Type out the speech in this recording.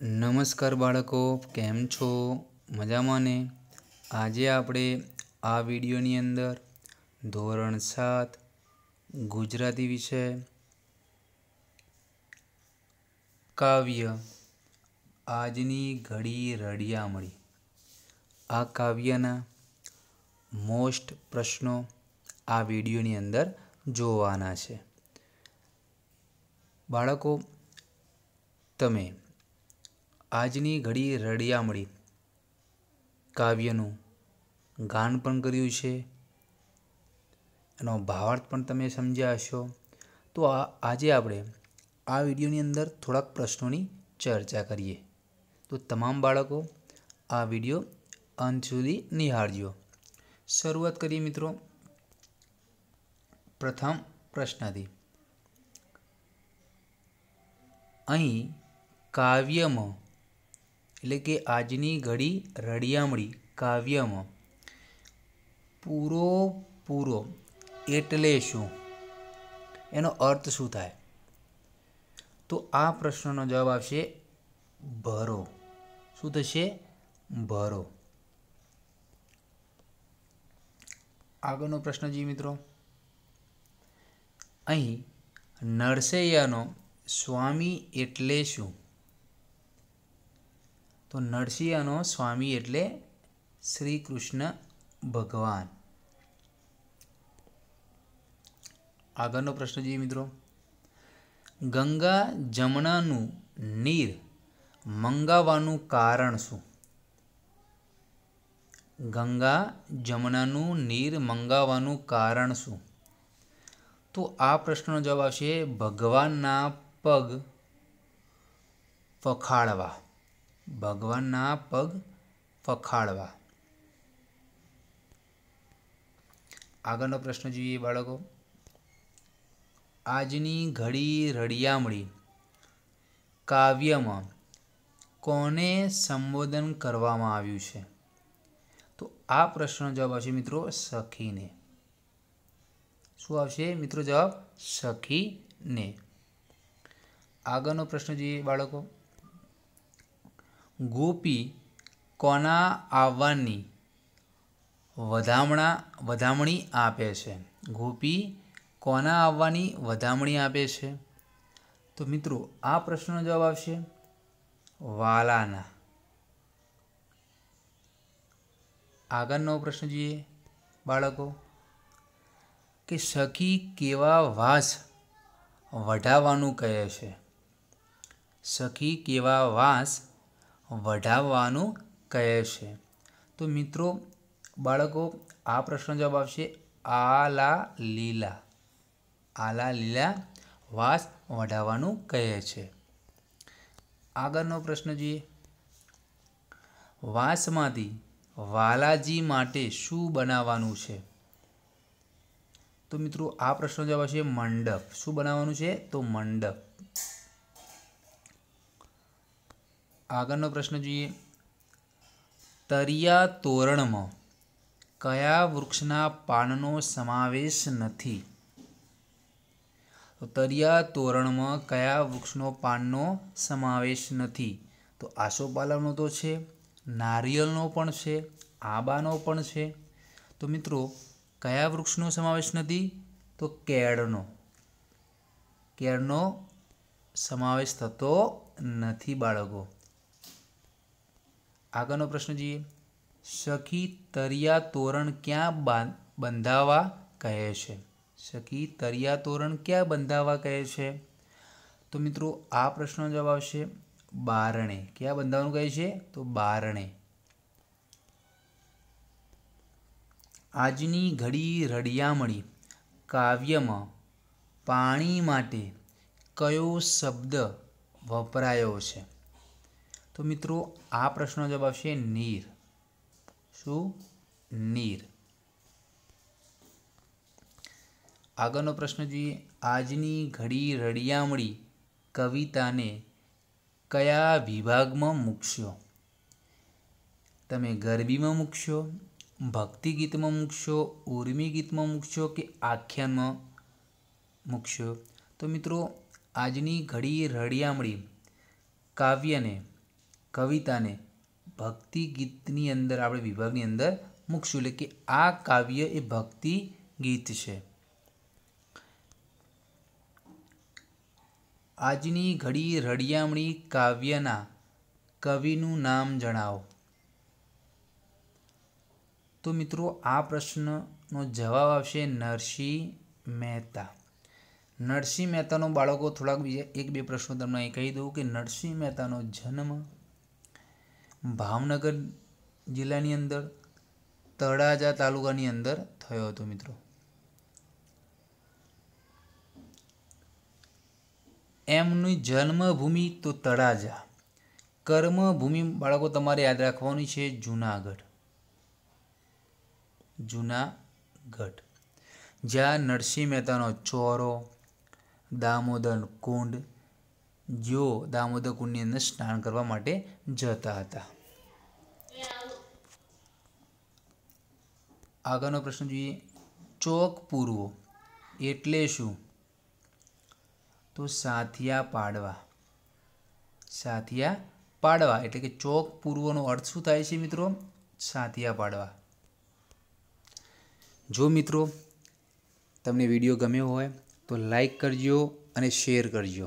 નમસ્કાર બાળકો કેમ છો મજામાં ને આજે આપણે આ વિડીયોની અંદર ધોરણ સાત ગુજરાતી વિષય કાવ્ય આજની ઘડી રડિયા મળી આ કાવ્યના મોસ્ટ પ્રશ્નો આ વિડીયોની અંદર જોવાના છે બાળકો તમે આજની ઘડી રડિયામળી કાવ્યનું ગાન પણ કર્યું છે એનો ભાવાર્થ પણ તમે સમજ્યા હશો તો આ આજે આપણે આ વિડીયોની અંદર થોડાક પ્રશ્નોની ચર્ચા કરીએ તો તમામ બાળકો આ વિડીયો અંત સુધી નિહાળજો શરૂઆત કરીએ મિત્રો પ્રથમ પ્રશ્નથી અહીં કાવ્યમાં એટલે કે આજની ઘડી રળિયામણી કાવ્યમાં પૂરો પૂરો એટલે શું એનો અર્થ શું થાય તો આ પ્રશ્નનો જવાબ આવશે ભરો શું થશે ભરો આગળનો પ્રશ્ન જી મિત્રો અહીં નરસૈયાનો સ્વામી એટલે શું તો નરસિંહનો સ્વામી એટલે શ્રી કૃષ્ણ ભગવાન આગળનો પ્રશ્ન જોઈએ મિત્રો ગંગા જમણાનું નીર મંગાવવાનું કારણ શું ગંગા જમણાનું નીર મંગાવવાનું કારણ શું તો આ પ્રશ્નનો જવાબ આવશે ભગવાનના પગ પખાળવા ભગવાનના પગ પખાળવા આગળનો પ્રશ્ન જોઈએ બાળકો આજની ઘડી રળિયામણી કાવ્યમાં કોને સંબોધન કરવામાં આવ્યું છે તો આ પ્રશ્નનો જવાબ આવશે મિત્રો સખીને શું આવશે મિત્રો જવાબ સખીને આગળનો પ્રશ્ન જોઈએ બાળકો ગોપી કોના આવવાની વધામણા વધામણી આપે છે ગોપી કોના આવવાની વધામણી આપે છે તો મિત્રો આ પ્રશ્નનો જવાબ આવશે વાલાના આગળનો પ્રશ્ન જોઈએ બાળકો કે સખી કેવા વાસ વઢાવાનું કહે છે સખી કેવા વાસ વઢાવવાનું કહે છે તો મિત્રો બાળકો આ પ્રશ્ન જવાબ આવશે આલા લીલા આલા લીલા વાસ વઢાવવાનું કહે છે આગળનો પ્રશ્ન જોઈએ વાંસમાંથી વાલાજી માટે શું બનાવવાનું છે તો મિત્રો આ પ્રશ્નનો જવાબ છે મંડપ શું બનાવવાનું છે તો મંડપ આગળનો પ્રશ્ન જોઈએ તરિયા તોરણમાં કયા વૃક્ષના પાનનો સમાવેશ નથી તો તરિયા તોરણમાં કયા વૃક્ષનો પાનનો સમાવેશ નથી તો આસોપાલવનો તો છે નારિયેલનો પણ છે આંબાનો પણ છે તો મિત્રો કયા વૃક્ષનો સમાવેશ નથી તો કેળનો કેળનો સમાવેશ થતો નથી બાળકો આગળનો પ્રશ્ન જોઈએ સખી તરિયા તોરણ ક્યાં બંધાવા કહે છે સખી તરિયા તોરણ ક્યાં બંધાવા કહે છે તો મિત્રો આ પ્રશ્નનો જવાબ આવશે બારણે ક્યાં બંધાવાનું કહે છે તો બારણે આજની ઘડી રડિયામણી કાવ્યમાં પાણી માટે કયો શબ્દ વપરાયો છે તો મિત્રો આ પ્રશ્નનો જવાબ આવશે નીર શું નીર આગળનો પ્રશ્ન જોઈએ આજની ઘડી રડિયામણી કવિતાને કયા વિભાગમાં મૂકશો તમે ગરબીમાં મૂકશો ભક્તિ ગીતમાં મૂકશો ઉર્મી ગીતમાં મૂકશો કે આખ્યાનમાં મૂકશો તો મિત્રો આજની ઘડી રડિયામણી કાવ્યને કવિતાને ભક્તિ ગીતની અંદર આપણે વિભાગની અંદર મૂકશું એટલે કે આ કાવ્ય એ ભક્તિ ગીત છે આજની ઘડી રળિયામણી કાવ્યના કવિનું નામ જણાવો તો મિત્રો આ પ્રશ્નનો જવાબ આવશે નરસિંહ મહેતા નરસિંહ મહેતાનો બાળકો થોડાક બીજા એક બે પ્રશ્નો તમને અહીં કહી દઉં કે નરસિંહ મહેતાનો જન્મ ભાવનગર જિલ્લાની અંદર તળાજા તાલુકાની અંદર થયો હતો મિત્રો એમની જન્મભૂમિ તો તળાજા કર્મભૂમિ બાળકો તમારે યાદ રાખવાની છે જૂનાગઢ જૂનાગઢ જ્યાં નરસિંહ મહેતાનો ચોરો દામોદર કુંડ જેઓ દામોદર કુંડની અંદર સ્નાન કરવા માટે જતા હતા આગળનો પ્રશ્ન જોઈએ ચોક પૂરવો એટલે શું તો સાથિયા પાડવા સાથિયા પાડવા એટલે કે ચોક પૂરવોનો અર્થ શું થાય છે મિત્રો સાથિયા પાડવા જો મિત્રો તમને વિડીયો ગમ્યો હોય તો લાઈક કરજો અને શેર કરજો